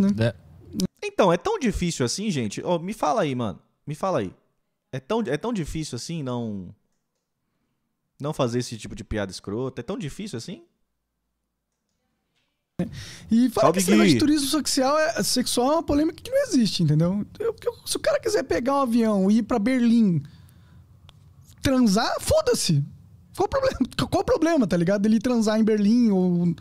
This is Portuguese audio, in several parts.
né? É. Então, é tão difícil assim, gente? Oh, me fala aí, mano. Me fala aí. É tão, é tão difícil assim não. Não fazer esse tipo de piada escrota? É tão difícil assim? E fala Salve, que esse de turismo sexual é, sexual é uma polêmica que não existe, entendeu? Eu, se o cara quiser pegar um avião e ir para Berlim transar, foda-se. Qual o problema? Qual o problema, tá ligado? Ele transar em Berlim ou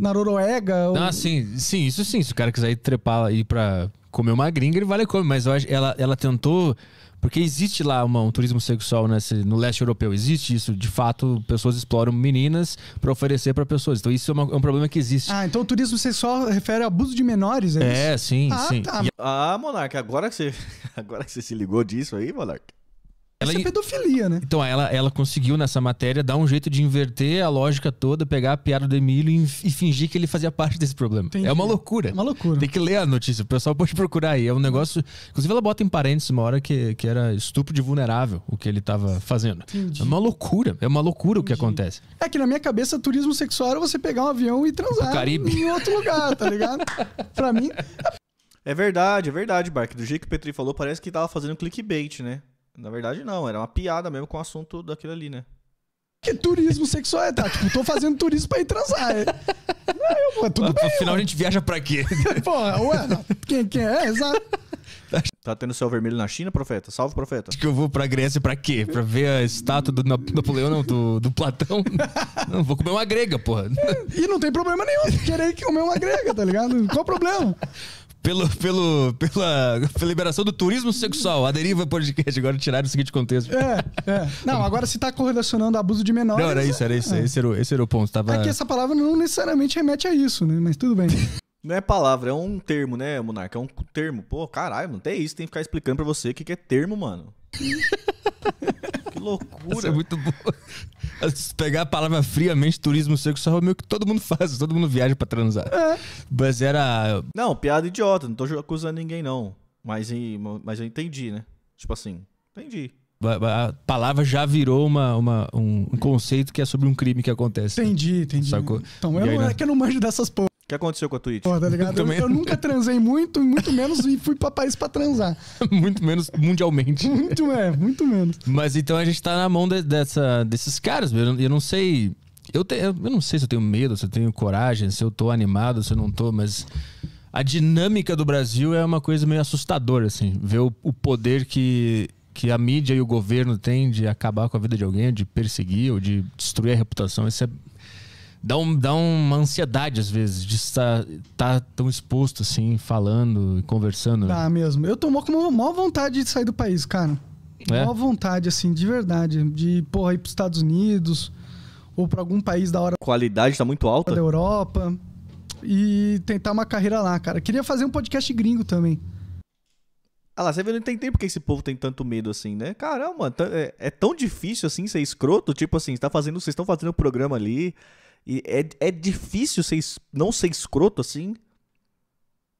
na Noruega. Ou... Ah, sim, sim, isso sim. Se o cara quiser ir trepar e pra comer uma gringa, ele vale lá Mas acho, ela, ela tentou. Porque existe lá uma, um turismo sexual nesse, né, no leste europeu, existe isso. De fato, pessoas exploram meninas para oferecer para pessoas. Então, isso é, uma, é, um problema que existe. Ah, então o turismo sexual refere a abuso de menores, é, é sim, ah, sim. Tá. Ah, Monarca, agora que, você, agora que você se ligou disso aí, Monarca. Ela, Isso é pedofilia, né? Então, ela, ela conseguiu nessa matéria dar um jeito de inverter a lógica toda, pegar a piada do Emílio e, e fingir que ele fazia parte desse problema. É Entendi. É uma loucura. É uma loucura. Tem que ler a notícia. O pessoal pode procurar aí. É um negócio. Inclusive, ela bota em parênteses uma hora que, que era estupro de vulnerável o que ele estava fazendo. Entendi. É uma loucura. É uma loucura Entendi. o que acontece. É que na minha cabeça, turismo sexual era você pegar um avião e transar Caribe. em outro lugar, tá ligado? pra mim. É, é verdade, é verdade, Bark. Do jeito que o Petri falou, parece que tava fazendo clickbait, né? Na verdade, não, era uma piada mesmo com o assunto daquilo ali, né? Que turismo sexual é, tá? Tipo, tô fazendo turismo pra ir transar. É. Não, eu, pô, tudo Afinal, bem. a gente viaja pra quê? pô ué, não, quem, quem é? Exato. Tá tendo céu vermelho na China, profeta? Salve, profeta. Acho que eu vou pra Grécia pra quê? Pra ver a estátua do Napoleão, não, do, do Platão? Não, vou comer uma grega, porra. E não tem problema nenhum querer comer uma grega, tá ligado? Qual o problema? pelo, pelo, pela, pela liberação do turismo sexual. A deriva podcast agora tiraram o seguinte contexto. É, é. Não, agora se está correlacionando abuso de menores. Não, era isso, era isso. É. Esse, era o, esse era o ponto. Tava... É que essa palavra não necessariamente remete a isso, né? Mas tudo bem. Não é palavra, é um termo, né, Monarca? É um termo. Pô, caralho, não tem isso. Tem que ficar explicando pra você o que, que é termo, mano. Que loucura. Isso é muito boa. Se pegar a palavra friamente, turismo seco só é meio que todo mundo faz, todo mundo viaja pra transar. É. Mas era. Não, piada idiota, não tô acusando ninguém, não. Mas, mas eu entendi, né? Tipo assim, entendi. A palavra já virou uma, uma um conceito que é sobre um crime que acontece. Né? Entendi, entendi. Sacou? Então, eu, aí, não, é que eu não manjo dessas porras que aconteceu com a Twitch? tá ligado? Eu, eu, nunca transei muito, muito menos, e fui pra Paris pra transar. muito menos mundialmente. Muito, é, muito menos. Mas então a gente tá na mão de, dessa, desses caras, eu, eu não sei. Eu, te, eu não sei se eu tenho medo, se eu tenho coragem, se eu tô animado, se eu não tô, mas a dinâmica do Brasil é uma coisa meio assustadora, assim. Ver o, o poder que, que a mídia e o governo têm de acabar com a vida de alguém, de perseguir ou de destruir a reputação, isso é dá, um, dá uma ansiedade, às vezes, de estar, estar tá tão exposto, assim, falando e conversando. Né? Dá mesmo. Eu tô com maior vontade de sair do país, cara. É? Maior vontade, assim, de verdade. De, porra, ir pros Estados Unidos ou para algum país da hora. Qualidade tá muito alta. Da Europa. E tentar uma carreira lá, cara. Queria fazer um podcast gringo também. Ah lá, você vê, não tem tempo que esse povo tem tanto medo assim, né? Caramba, é, é tão difícil assim ser escroto, tipo assim, tá fazendo, vocês estão fazendo o um programa ali, e é, é difícil ser, não ser escroto assim.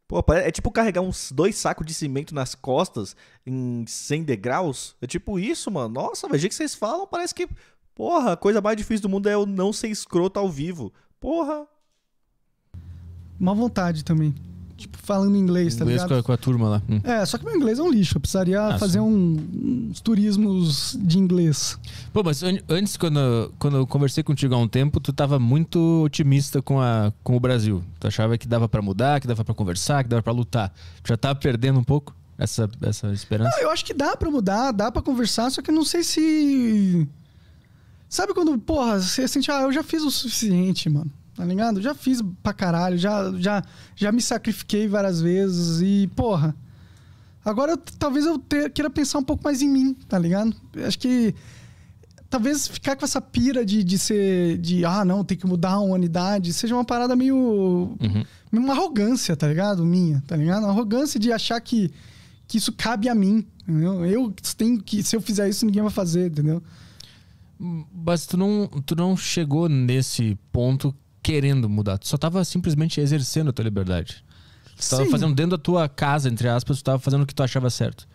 Pô, é tipo carregar uns dois sacos de cimento nas costas em 100 degraus. É tipo isso, mano. Nossa, veja que vocês falam, parece que. Porra, a coisa mais difícil do mundo é eu não ser escroto ao vivo. Porra. Uma vontade também tipo, falando inglês, tá inglês ligado? Com a, com a turma lá. Hum. É, só que meu inglês é um lixo. Eu precisaria ah, fazer um, uns turismos de inglês. Pô, mas antes, quando, quando eu conversei contigo há um tempo, tu tava muito otimista com, a, com o Brasil. Tu achava que dava para mudar, que dava para conversar, que dava para lutar. Tu já tava tá perdendo um pouco? essa, essa esperança? Não, eu acho que dá para mudar, dá para conversar, só que não sei se. Sabe quando, porra, você sente, ah, eu já fiz o suficiente, mano tá ligado? Já fiz pra caralho, já, já, já me sacrifiquei várias vezes e, porra. Agora talvez eu queira pensar um pouco mais em mim, tá ligado? Acho que. Talvez ficar com essa pira de, de ser. de ah, não, tem que mudar uma unidade, seja uma parada meio. Uhum. uma arrogância, tá ligado? Minha, tá ligado? Uma arrogância de achar que, que isso cabe a mim. Entendeu? Eu tenho que. Se eu fizer isso, ninguém vai fazer, entendeu? Mas tu não, tu não chegou nesse ponto querendo mudar. Tu só tava simplesmente exercendo a tua liberdade. Tu Sim. tava fazendo dentro da tua casa, entre aspas, tu tava fazendo o que tu achava certo.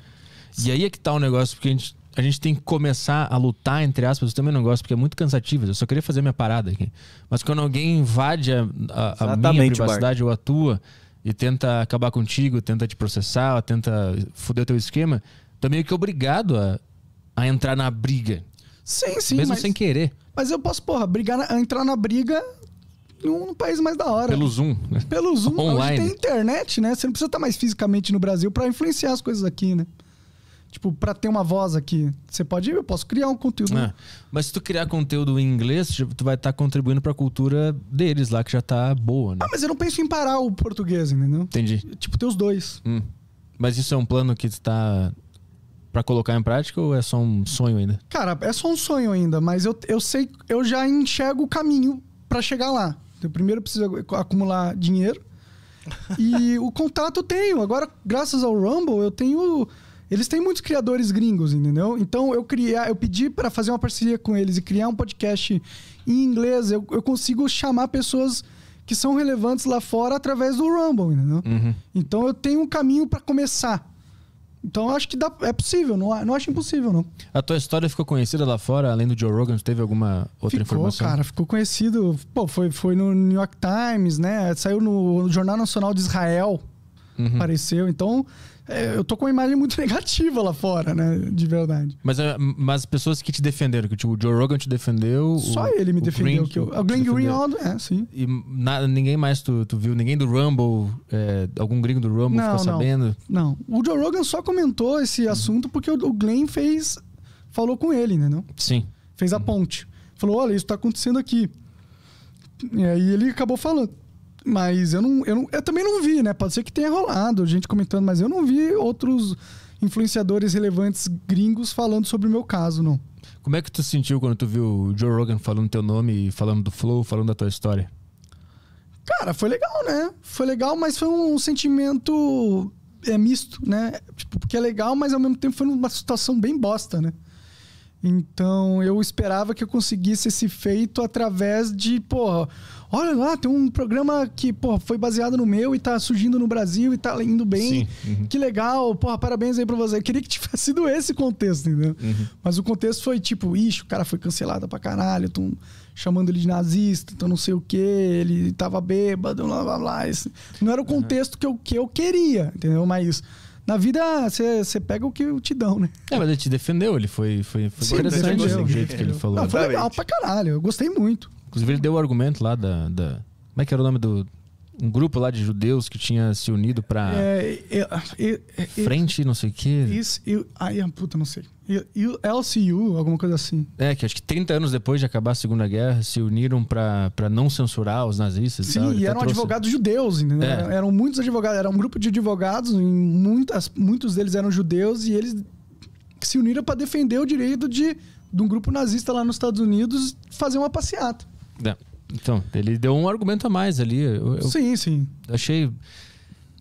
Sim. E aí é que tá o um negócio, porque a gente, a gente tem que começar a lutar, entre aspas, eu também é não gosto, porque é muito cansativo. Eu só queria fazer minha parada aqui. Mas quando alguém invade a, a, a minha privacidade Bart. ou a tua e tenta acabar contigo, tenta te processar, tenta foder o teu esquema, tu é meio que obrigado a, a entrar na briga. Sim, sim. Mesmo mas, sem querer. Mas eu posso, porra, brigar na, entrar na briga num, num país mais da hora. Pelo Zoom, né? Pelo Zoom. Online. tem internet, né? Você não precisa estar mais fisicamente no Brasil para influenciar as coisas aqui, né? Tipo, para ter uma voz aqui. Você pode, eu posso criar um conteúdo. É. Mas se tu criar conteúdo em inglês, tipo, tu vai estar tá contribuindo para a cultura deles lá, que já tá boa, né? Ah, mas eu não penso em parar o português, entendeu? Entendi. Tipo, ter os dois. Hum. Mas isso é um plano que está para colocar em prática ou é só um sonho ainda? Cara, é só um sonho ainda, mas eu, eu sei, eu já enxergo o caminho para chegar lá. Eu primeiro preciso acumular dinheiro. E o contato eu tenho. Agora, graças ao Rumble, eu tenho. Eles têm muitos criadores gringos, entendeu? Então eu criar, eu pedi para fazer uma parceria com eles e criar um podcast em inglês. Eu, eu consigo chamar pessoas que são relevantes lá fora através do Rumble, entendeu? Uhum. Então eu tenho um caminho para começar. Então acho que dá, é possível, não, não acho impossível, não. A tua história ficou conhecida lá fora, além do Joe Rogan, teve alguma outra ficou, informação? cara, ficou conhecido. Pô, foi, foi no New York Times, né? Saiu no, no Jornal Nacional de Israel, uhum. apareceu. Então, é, eu tô com uma imagem muito negativa lá fora, né? De verdade. Mas, é, mas pessoas que te defenderam, que tipo, o Joe Rogan te defendeu. Só o, ele me defendeu. Green, que eu, o Glenn Greenwald, é, sim. E nada ninguém mais tu, tu, viu? Ninguém do Rumble, é, algum gringo do Rumble não, ficou não, sabendo? Não. O Joe Rogan só comentou esse uhum. assunto porque o, Glenn fez. falou com ele, né? Não? Sim. Fez a uhum. ponte. Falou: olha, isso tá acontecendo aqui. E aí ele acabou falando. Mas eu não, eu não, Eu também não vi, né? Pode ser que tenha rolado, gente comentando, mas eu não vi outros influenciadores relevantes gringos falando sobre o meu caso, não. Como é que tu sentiu quando tu viu o Joe Rogan falando teu nome, falando do Flow, falando da tua história? Cara, foi legal, né? Foi legal, mas foi um sentimento é misto, né? Tipo, porque é legal, mas ao mesmo tempo foi uma situação bem bosta, né? Então eu esperava que eu conseguisse esse feito através de, porra, olha lá, tem um programa que, pô foi baseado no meu e tá surgindo no Brasil e tá indo bem. Uhum. Que legal, porra, parabéns aí pra você. Eu queria que tivesse sido esse contexto, entendeu? Uhum. Mas o contexto foi tipo, ixi, o cara foi cancelado pra caralho, tão chamando ele de nazista, então não sei o que, ele tava bêbado, blá blá blá. Esse não era o uhum. contexto uhum. que, eu, que eu queria, entendeu? Mas. Na vida, você pega o que te dão, né? É, mas ele te defendeu, ele foi, foi, foi Sim, interessante o jeito que ele falou. Não, foi legal pra caralho, eu gostei muito. Inclusive, ele deu o argumento lá da. da... Como é que era o nome do, um grupo lá de judeus que tinha se unido para é é, é, é, é, frente, não sei o quê. Isso, eu, ai, ah, puta, não sei. E o LCU, alguma coisa assim. É, que acho que 30 anos depois de acabar a Segunda Guerra, se uniram para não censurar os nazistas. Sim, e, tal, e eram trouxe... advogados judeus, entendeu? É. Eram muitos advogados, era um grupo de advogados, muitas, muitos deles eram judeus, e eles se uniram para defender o direito de, de um grupo nazista lá nos Estados Unidos fazer uma passeata. É. Então, ele deu um argumento a mais ali. Eu, eu sim, sim. Achei.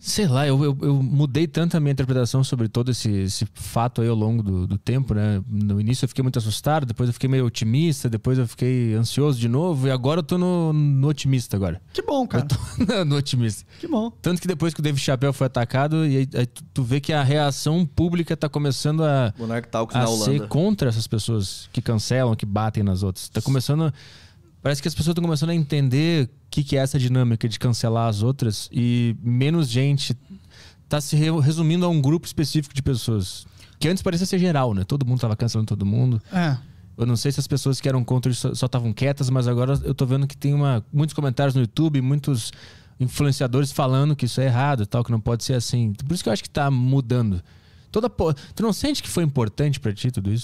Sei lá, eu, eu, eu, mudei tanto a minha interpretação sobre todo esse, esse fato aí ao longo do, do, tempo, né? No início eu fiquei muito assustado, depois eu fiquei meio otimista, depois eu fiquei ansioso de novo, e agora eu tô no, no otimista agora. Que bom, cara. Eu tô no otimista. Que bom. Tanto que depois que o David Chapéu foi atacado, e aí, aí tu, tu, vê que a reação pública tá começando a, tá a ser contra essas pessoas que cancelam, que batem nas outras. Tá começando... Parece que as pessoas estão começando a entender o que, que é essa dinâmica de cancelar as outras e menos gente está se resumindo a um grupo específico de pessoas. Que antes parecia ser geral, né? Todo mundo estava cancelando todo mundo. É. Eu não sei se as pessoas que eram contra isso só estavam quietas, mas agora eu tô vendo que tem uma, muitos comentários no YouTube, muitos influenciadores falando que isso é errado tal, que não pode ser assim. Por isso que eu acho que está mudando. Toda, tu não sente que foi importante para ti tudo isso?